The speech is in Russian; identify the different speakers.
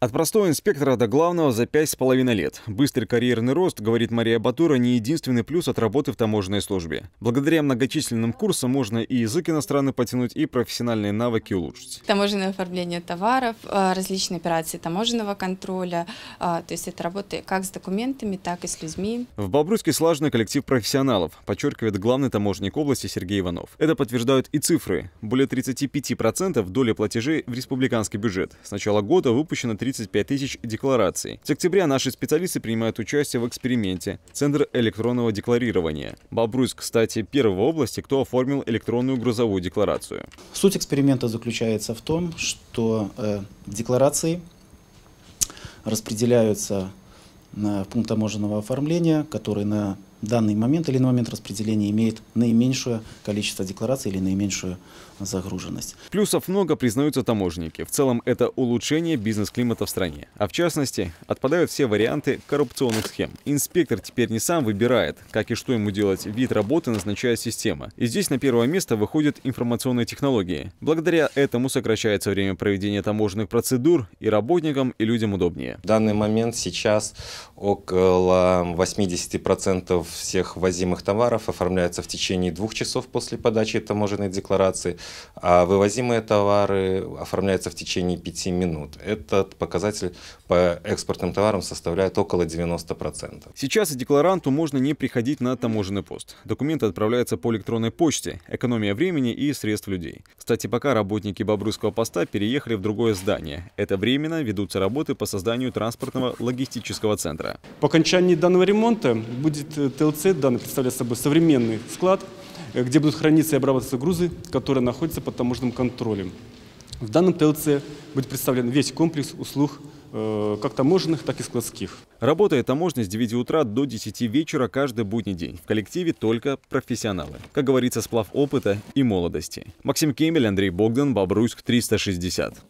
Speaker 1: От простого инспектора до главного за пять с половиной лет. Быстрый карьерный рост, говорит Мария Батура, не единственный плюс от работы в таможенной службе. Благодаря многочисленным курсам можно и язык иностранный потянуть, и профессиональные навыки улучшить.
Speaker 2: Таможенное оформление товаров, э, различные операции таможенного контроля, э, то есть это работа как с документами, так и с людьми.
Speaker 1: В Бобруйске слаженный коллектив профессионалов, подчеркивает главный таможенник области Сергей Иванов. Это подтверждают и цифры. Более 35% доли платежей в республиканский бюджет. С начала года выпущено 3 35 тысяч деклараций. С октября наши специалисты принимают участие в эксперименте «Центр электронного декларирования». Бобруйск, кстати, первая в области, кто оформил электронную грузовую декларацию.
Speaker 3: Суть эксперимента заключается в том, что э, декларации распределяются на пункт таможенного оформления, который на данный момент или на момент распределения имеет наименьшее количество деклараций или наименьшую загруженность.
Speaker 1: Плюсов много, признаются таможенники. В целом это улучшение бизнес-климата в стране. А в частности, отпадают все варианты коррупционных схем. Инспектор теперь не сам выбирает, как и что ему делать, вид работы назначает система. И здесь на первое место выходят информационные технологии. Благодаря этому сокращается время проведения таможенных процедур и
Speaker 2: работникам, и людям удобнее. В данный момент сейчас Около 80% всех возимых товаров оформляется в течение двух часов после подачи таможенной декларации, а вывозимые товары оформляются в течение пяти минут. Этот показатель по экспортным товарам составляет около 90%.
Speaker 1: Сейчас декларанту можно не приходить на таможенный пост. Документы отправляются по электронной почте, экономия времени и средств людей. Кстати, пока работники Бобруйского поста переехали в другое здание. Это временно ведутся работы по созданию транспортного логистического центра. ТЛЦ.
Speaker 2: По окончании данного ремонта
Speaker 1: будет э, ТЛЦ, данный представляет собой современный склад, э, где будут храниться и обрабатываться грузы, которые находятся под таможенным контролем. В данном ТЛЦ будет представлен весь комплекс услуг э, как таможенных, так и складских. Работает таможня с 9 утра до 10 вечера каждый будний день. В коллективе только профессионалы. Как говорится, сплав опыта и молодости. Максим Кемель, Андрей Богдан, Бобруйск, 360.